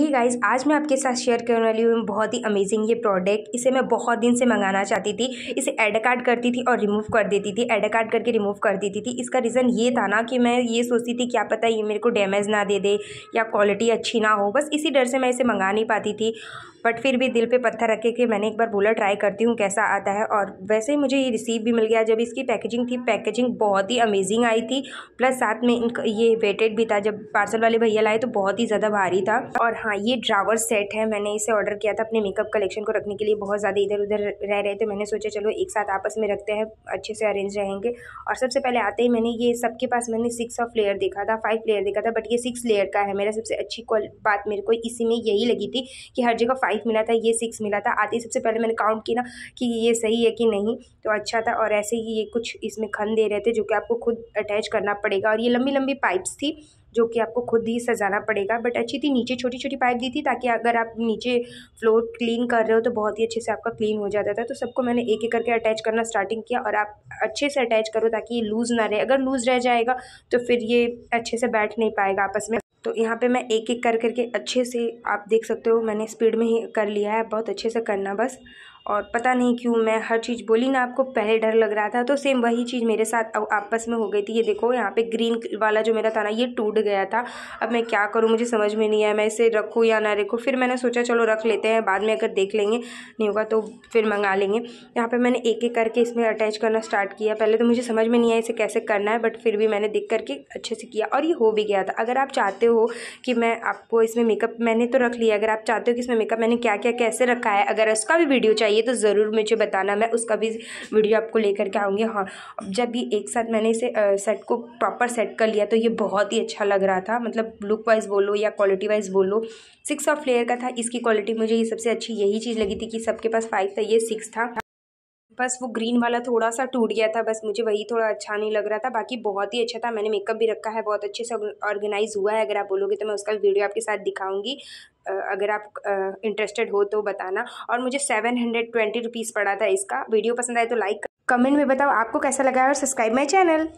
ही guys आज मैं आपके साथ शेयर करने वाली हूँ बहुत ही अमेजिंग ये प्रोडक्ट इसे मैं बहुत दिन से मंगाना चाहती थी इसे एड कार्ड करती थी और रिमूव कर देती थी एड कार्ड करके रिमूव कर देती थी इसका रीज़न ये था ना कि मैं ये सोचती थी क्या पता ये मेरे को डैमेज ना दे दे या क्वालिटी अच्छी ना हो बस इसी डर से मैं इसे मंगा नहीं पाती थी बट फिर भी दिल पे पत्थर रखे कि मैंने एक बार बोला ट्राई करती हूँ कैसा आता है और वैसे ही मुझे ये रिसीव भी मिल गया जब इसकी पैकेजिंग थी पैकेजिंग बहुत ही अमेजिंग आई थी प्लस साथ में ये वेटेड भी था जब पार्सल वाले भैया लाए तो बहुत ही ज़्यादा भारी था और हाँ ये ड्रावर सेट है मैंने इसे ऑर्डर किया था अपने मेकअप कलेक्शन को रखने के लिए बहुत ज़्यादा इधर उधर रह रहे थे मैंने सोचा चलो एक साथ आपस में रखते हैं अच्छे से अरेंज रहेंगे और सबसे पहले आते ही मैंने ये सबके पास मैंने सिक्स ऑफ लेयर देखा था फाइव लेयर देखा था बट ये सिक्स लेयर का है मेरा सबसे अच्छी बात मेरे को इसी में यही लगी थी कि हर जगह फाइव फाइव मिला था ये सिक्स मिला था आते ही सबसे पहले मैंने काउंट किया ना कि ये सही है कि नहीं तो अच्छा था और ऐसे ही ये कुछ इसमें खन दे रहे थे जो कि आपको खुद अटैच करना पड़ेगा और ये लंबी लंबी पाइप्स थी जो कि आपको खुद ही सजाना पड़ेगा बट अच्छी थी नीचे छोटी छोटी पाइप दी थी ताकि अगर आप नीचे फ्लोर क्लीन कर रहे हो तो बहुत ही अच्छे से आपका क्लीन हो जाता था तो सबको मैंने एक एक करके अटैच करना स्टार्टिंग किया और आप अच्छे से अटैच करो ताकि ये लूज़ ना रहे अगर लूज़ रह जाएगा तो फिर ये अच्छे से बैठ नहीं पाएगा आपस में तो यहाँ पे मैं एक एक कर करके अच्छे से आप देख सकते हो मैंने स्पीड में ही कर लिया है बहुत अच्छे से करना बस और पता नहीं क्यों मैं हर चीज़ बोली ना आपको पहले डर लग रहा था तो सेम वही चीज़ मेरे साथ अब आपस में हो गई थी ये देखो यहाँ पे ग्रीन वाला जो मेरा था ना ये टूट गया था अब मैं क्या करूँ मुझे समझ में नहीं आया मैं इसे रखूँ या ना रखूँ फिर मैंने सोचा चलो रख लेते हैं बाद में अगर देख लेंगे नहीं होगा तो फिर मंगा लेंगे यहाँ पर मैंने एक एक करके इसमें अटैच करना स्टार्ट किया पहले तो मुझे समझ में नहीं आया इसे कैसे करना है बट फिर भी मैंने देख करके अच्छे से किया और ये हो भी गया था अगर आप चाहते हो कि मैं आपको इसमें मेकअप मैंने तो रख लिया अगर आप चाहते हो कि इसमें मेकअप मैंने क्या क्या कैसे रखा है अगर उसका भी वीडियो चाहिए चाहिए तो ज़रूर मुझे बताना मैं उसका भी वीडियो आपको लेकर के आऊँगी हाँ जब भी एक साथ मैंने इसे सेट को प्रॉपर सेट कर लिया तो ये बहुत ही अच्छा लग रहा था मतलब लुक वाइज बोलो या क्वालिटी वाइज बोलो सिक्स ऑफ लेयर का था इसकी क्वालिटी मुझे ये सबसे अच्छी यही चीज़ लगी थी कि सबके पास फाइव था ये सिक्स था बस वो ग्रीन वाला थोड़ा सा टूट गया था बस मुझे वही थोड़ा अच्छा नहीं लग रहा था बाकी बहुत ही अच्छा था मैंने मेकअप भी रखा है बहुत अच्छे से ऑर्गेनाइज हुआ है अगर आप बोलोगे तो मैं उसका वीडियो आपके साथ दिखाऊंगी अगर आप इंटरेस्टेड हो तो बताना और मुझे सेवन हंड्रेड ट्वेंटी रुपीज़ पड़ा था इसका वीडियो पसंद आए तो लाइक कमेंट में बताओ आपको कैसा लगा और सब्सक्राइब माई चैनल